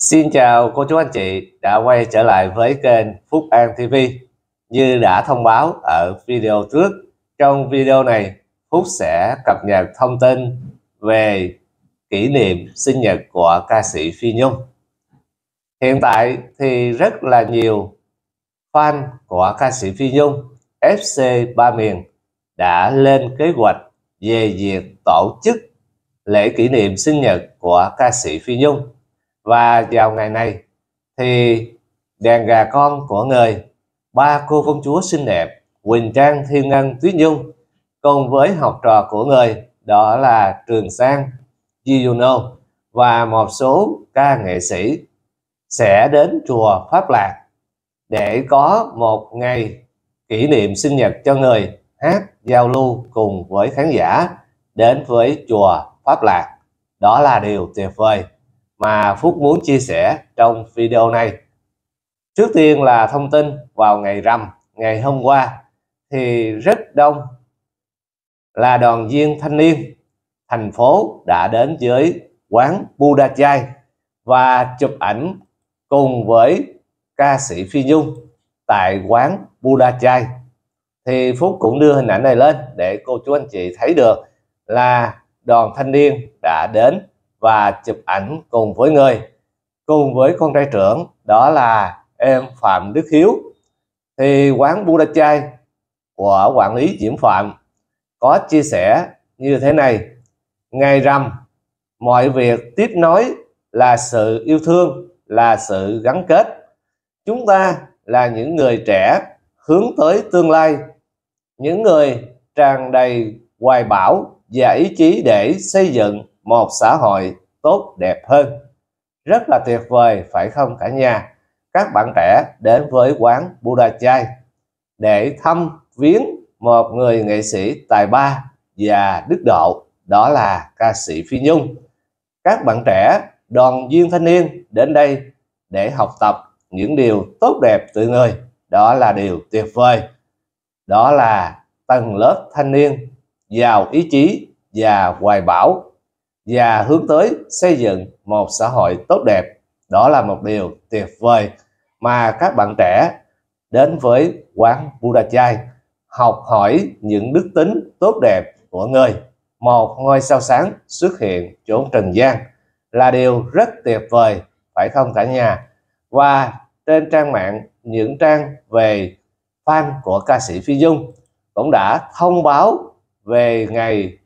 Xin chào cô chú anh chị đã quay trở lại với kênh Phúc An TV. Như đã thông báo ở video trước, trong video này Phúc sẽ cập nhật thông tin về kỷ niệm sinh nhật của ca sĩ Phi Nhung. Hiện tại thì rất là nhiều fan của ca sĩ Phi Nhung FC Ba Miền đã lên kế hoạch về việc tổ chức lễ kỷ niệm sinh nhật của ca sĩ Phi Nhung và vào ngày này thì đàn gà con của người ba cô công chúa xinh đẹp Quỳnh Trang Thiên Ngân Tuyết Nhung cùng với học trò của người đó là Trường Sang Giono và một số ca nghệ sĩ sẽ đến chùa Pháp Lạc để có một ngày kỷ niệm sinh nhật cho người hát giao lưu cùng với khán giả đến với chùa Pháp Lạc. Đó là điều tuyệt vời mà Phúc muốn chia sẻ trong video này. Trước tiên là thông tin vào ngày rằm, ngày hôm qua thì rất đông là đoàn viên thanh niên thành phố đã đến với quán Buddha Chai và chụp ảnh cùng với ca sĩ Phi Nhung tại quán Buddha Chai thì Phúc cũng đưa hình ảnh này lên để cô chú anh chị thấy được là đoàn thanh niên đã đến và chụp ảnh cùng với người cùng với con trai trưởng đó là em Phạm Đức Hiếu thì quán Buddha Chai của quản lý Diễm Phạm có chia sẻ như thế này ngày rằm mọi việc tiếp nối là sự yêu thương là sự gắn kết chúng ta là những người trẻ hướng tới tương lai những người tràn đầy hoài bão và ý chí để xây dựng một xã hội tốt đẹp hơn. Rất là tuyệt vời phải không cả nhà? Các bạn trẻ đến với quán Buddha Chai để thăm viếng một người nghệ sĩ tài ba và đức độ, đó là ca sĩ Phi Nhung. Các bạn trẻ đoàn viên thanh niên đến đây để học tập những điều tốt đẹp từ người, đó là điều tuyệt vời. Đó là tầng lớp thanh niên giàu ý chí và hoài bão và hướng tới xây dựng một xã hội tốt đẹp. Đó là một điều tuyệt vời mà các bạn trẻ đến với quán Buddha Chai học hỏi những đức tính tốt đẹp của người. Một ngôi sao sáng xuất hiện chốn trần gian là điều rất tuyệt vời, phải không cả nhà? Và trên trang mạng, những trang về fan của ca sĩ Phi Dung cũng đã thông báo về ngày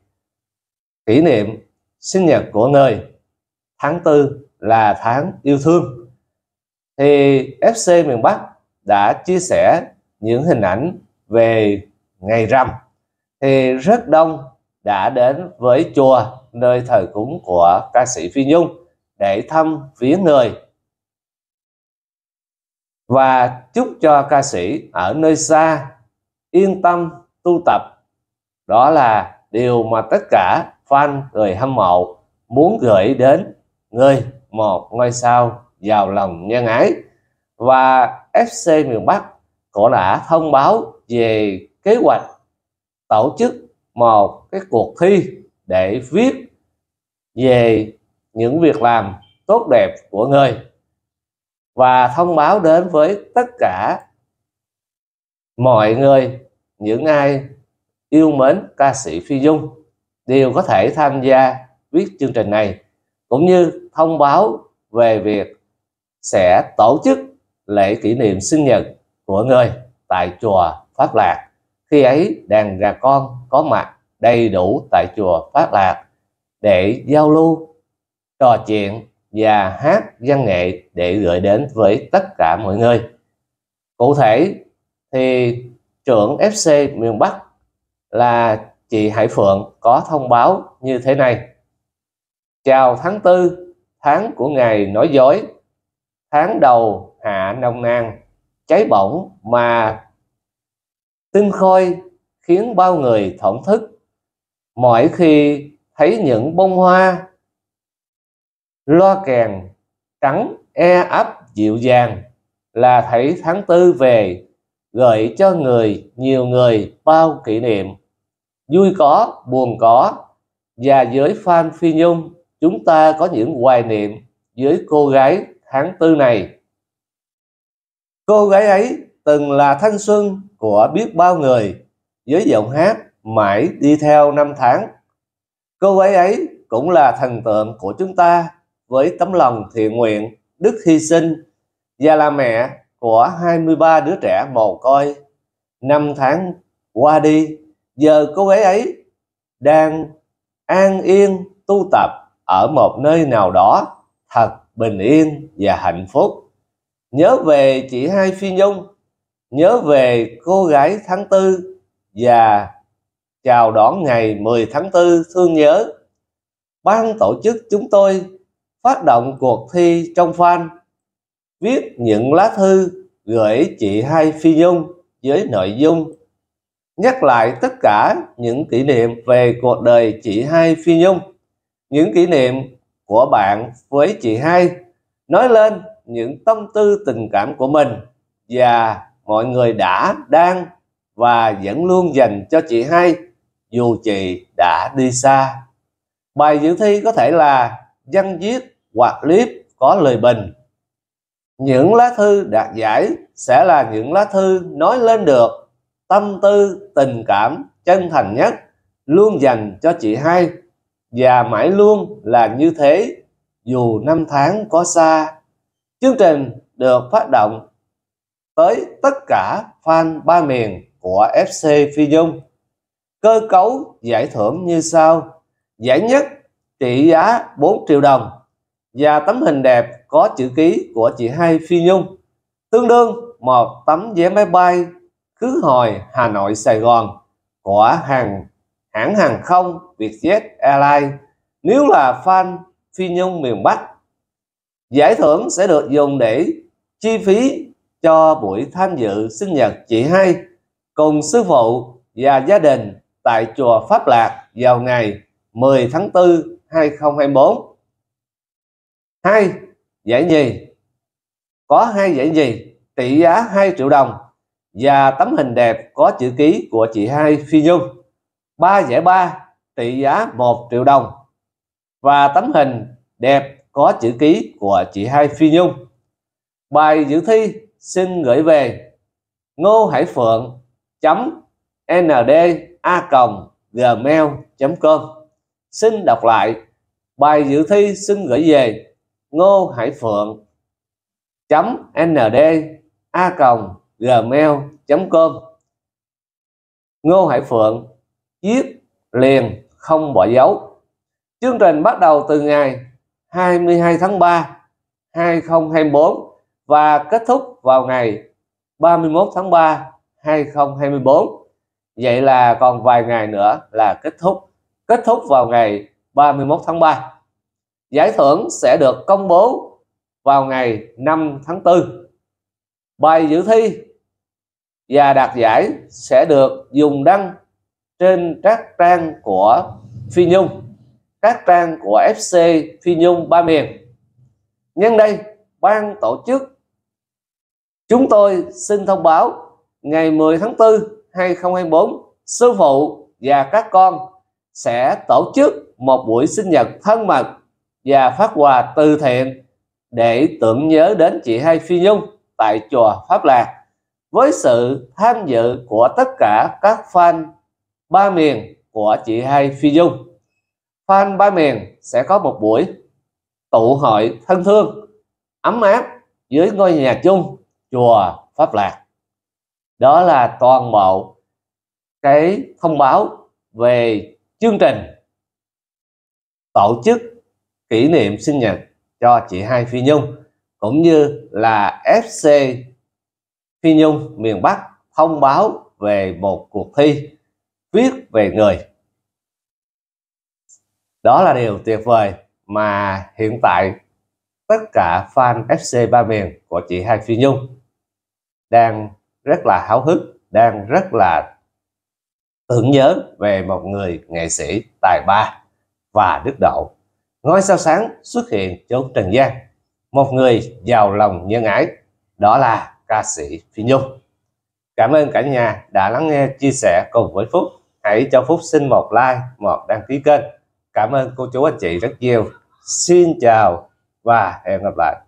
kỷ niệm sinh nhật của người tháng tư là tháng yêu thương thì FC miền Bắc đã chia sẻ những hình ảnh về ngày rằm thì rất đông đã đến với chùa nơi thờ cúng của ca sĩ Phi Nhung để thăm viếng người và chúc cho ca sĩ ở nơi xa yên tâm tu tập đó là điều mà tất cả fan người hâm mộ muốn gửi đến người một ngôi sao giàu lòng nhân ái và FC miền Bắc cũng đã thông báo về kế hoạch tổ chức một cái cuộc thi để viết về những việc làm tốt đẹp của người và thông báo đến với tất cả mọi người những ai yêu mến ca sĩ Phi Dung đều có thể tham gia viết chương trình này cũng như thông báo về việc sẽ tổ chức lễ kỷ niệm sinh nhật của người tại chùa Pháp Lạc khi ấy đàn gà con có mặt đầy đủ tại chùa Pháp Lạc để giao lưu trò chuyện và hát văn nghệ để gửi đến với tất cả mọi người cụ thể thì trưởng FC miền Bắc là chị Hải Phượng có thông báo như thế này. Chào tháng tư tháng của ngày nói dối, tháng đầu hạ nông nàn, cháy bỏng mà tinh khôi khiến bao người thổn thức. Mỗi khi thấy những bông hoa loa kèn trắng e ấp dịu dàng là thấy tháng tư về gợi cho người nhiều người bao kỷ niệm vui có buồn có và với fan Phi Nhung chúng ta có những hoài niệm với cô gái tháng tư này cô gái ấy từng là thanh xuân của biết bao người với giọng hát mãi đi theo năm tháng cô gái ấy cũng là thần tượng của chúng ta với tấm lòng thiện nguyện đức hy sinh và là mẹ của 23 đứa trẻ mồ côi năm tháng qua đi giờ cô gái ấy đang an yên tu tập ở một nơi nào đó thật bình yên và hạnh phúc nhớ về chị hai phi nhung nhớ về cô gái tháng tư và chào đón ngày 10 tháng 4 thương nhớ ban tổ chức chúng tôi phát động cuộc thi trong fan viết những lá thư gửi chị hai phi nhung với nội dung nhắc lại tất cả những kỷ niệm về cuộc đời chị hai Phi Nhung, những kỷ niệm của bạn với chị hai, nói lên những tâm tư tình cảm của mình và mọi người đã, đang và vẫn luôn dành cho chị hai dù chị đã đi xa. Bài dự thi có thể là văn viết hoặc clip có lời bình. Những lá thư đạt giải sẽ là những lá thư nói lên được tâm tư tình cảm chân thành nhất luôn dành cho chị hai và mãi luôn là như thế dù năm tháng có xa chương trình được phát động tới tất cả fan ba miền của FC Phi Dung cơ cấu giải thưởng như sau giải nhất trị giá 4 triệu đồng và tấm hình đẹp có chữ ký của chị hai Phi Nhung tương đương một tấm vé máy bay khứ hồi Hà Nội Sài Gòn của hàng hãng hàng không Vietjet Airlines nếu là fan Phi Nhung miền Bắc. Giải thưởng sẽ được dùng để chi phí cho buổi tham dự sinh nhật chị Hai cùng sư phụ và gia đình tại chùa Pháp Lạc vào ngày 10 tháng 4 2024. Hai Giải nhì Có hai giải nhì trị giá 2 triệu đồng và tấm hình đẹp có chữ ký của chị hai Phi Nhung. Ba giải ba trị giá 1 triệu đồng và tấm hình đẹp có chữ ký của chị hai Phi Nhung. Bài dự thi xin gửi về ngô hải phượng chấm nda.gmail.com Xin đọc lại bài dự thi xin gửi về ngô hải phượng chấm nda.gmail.com gmail.com Ngô Hải Phượng viết liền không bỏ dấu chương trình bắt đầu từ ngày 22 tháng 3 2024 và kết thúc vào ngày 31 tháng 3 2024 vậy là còn vài ngày nữa là kết thúc kết thúc vào ngày 31 tháng 3 giải thưởng sẽ được công bố vào ngày 5 tháng 4 bài dự thi và đạt giải sẽ được dùng đăng trên các trang của Phi Nhung các trang của FC Phi Nhung Ba Miền nhân đây ban tổ chức chúng tôi xin thông báo ngày 10 tháng 4 2024 sư phụ và các con sẽ tổ chức một buổi sinh nhật thân mật và phát quà từ thiện để tưởng nhớ đến chị hai Phi Nhung tại chùa Pháp Lạc với sự tham dự của tất cả các fan ba miền của chị hai Phi Dung. Fan ba miền sẽ có một buổi tụ hội thân thương ấm áp dưới ngôi nhà chung chùa Pháp Lạc. Đó là toàn bộ cái thông báo về chương trình tổ chức kỷ niệm sinh nhật cho chị hai Phi Nhung cũng như là FC Phi Nhung miền Bắc thông báo về một cuộc thi viết về người đó là điều tuyệt vời mà hiện tại tất cả fan FC Ba Miền của chị Hai Phi Nhung đang rất là háo hức, đang rất là tưởng nhớ về một người nghệ sĩ tài ba và đức độ. Ngôi sao sáng xuất hiện chốn trần gian một người giàu lòng nhân ái đó là ca sĩ Phi Nhung cảm ơn cả nhà đã lắng nghe chia sẻ cùng với Phúc hãy cho Phúc xin một like một đăng ký kênh cảm ơn cô chú anh chị rất nhiều xin chào và hẹn gặp lại